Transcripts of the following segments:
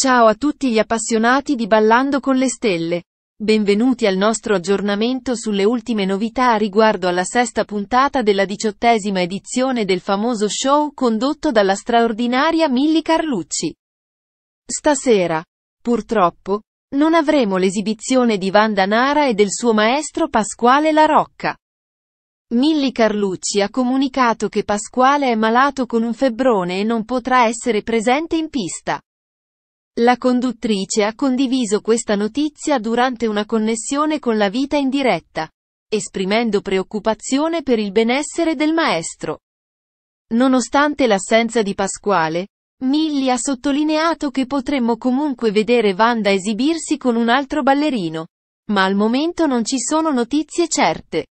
Ciao a tutti gli appassionati di Ballando con le Stelle. Benvenuti al nostro aggiornamento sulle ultime novità riguardo alla sesta puntata della diciottesima edizione del famoso show condotto dalla straordinaria Milli Carlucci. Stasera, purtroppo, non avremo l'esibizione di Vanda Nara e del suo maestro Pasquale La Rocca. Milli Carlucci ha comunicato che Pasquale è malato con un febbrone e non potrà essere presente in pista. La conduttrice ha condiviso questa notizia durante una connessione con la vita in diretta, esprimendo preoccupazione per il benessere del maestro. Nonostante l'assenza di Pasquale, Milly ha sottolineato che potremmo comunque vedere Wanda esibirsi con un altro ballerino, ma al momento non ci sono notizie certe.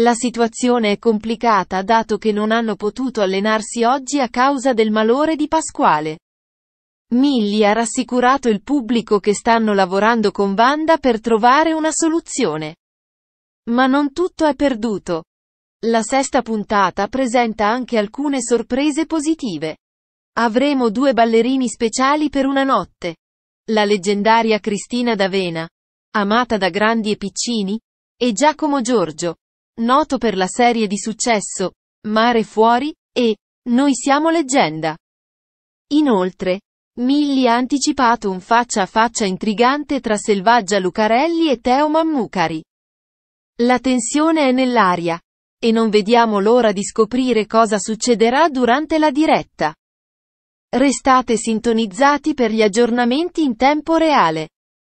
La situazione è complicata dato che non hanno potuto allenarsi oggi a causa del malore di Pasquale. Milly ha rassicurato il pubblico che stanno lavorando con Wanda per trovare una soluzione. Ma non tutto è perduto. La sesta puntata presenta anche alcune sorprese positive. Avremo due ballerini speciali per una notte. La leggendaria Cristina D'Avena, amata da grandi e piccini, e Giacomo Giorgio, noto per la serie di successo, Mare Fuori, e Noi siamo leggenda. Inoltre, Milli ha anticipato un faccia a faccia intrigante tra Selvaggia Lucarelli e Teo Mammucari. La tensione è nell'aria. E non vediamo l'ora di scoprire cosa succederà durante la diretta. Restate sintonizzati per gli aggiornamenti in tempo reale.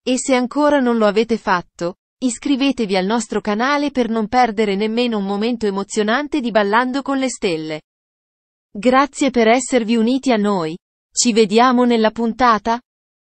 E se ancora non lo avete fatto, iscrivetevi al nostro canale per non perdere nemmeno un momento emozionante di Ballando con le Stelle. Grazie per esservi uniti a noi. Ci vediamo nella puntata?